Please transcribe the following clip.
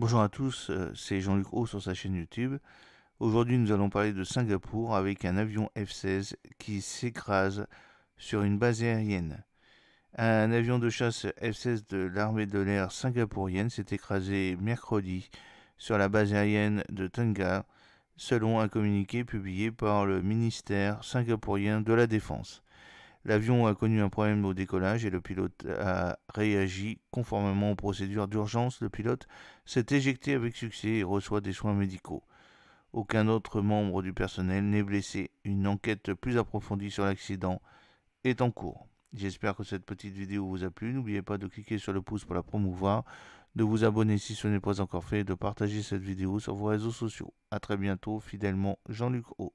Bonjour à tous, euh, c'est Jean-Luc Haut sur sa chaîne YouTube. Aujourd'hui, nous allons parler de Singapour avec un avion F-16 qui s'écrase sur une base aérienne. Un avion de chasse F-16 de l'armée de l'air singapourienne s'est écrasé mercredi sur la base aérienne de Tonga, selon un communiqué publié par le ministère singapourien de la Défense. L'avion a connu un problème au décollage et le pilote a réagi conformément aux procédures d'urgence. Le pilote s'est éjecté avec succès et reçoit des soins médicaux. Aucun autre membre du personnel n'est blessé. Une enquête plus approfondie sur l'accident est en cours. J'espère que cette petite vidéo vous a plu. N'oubliez pas de cliquer sur le pouce pour la promouvoir, de vous abonner si ce n'est pas encore fait et de partager cette vidéo sur vos réseaux sociaux. A très bientôt, fidèlement Jean-Luc O.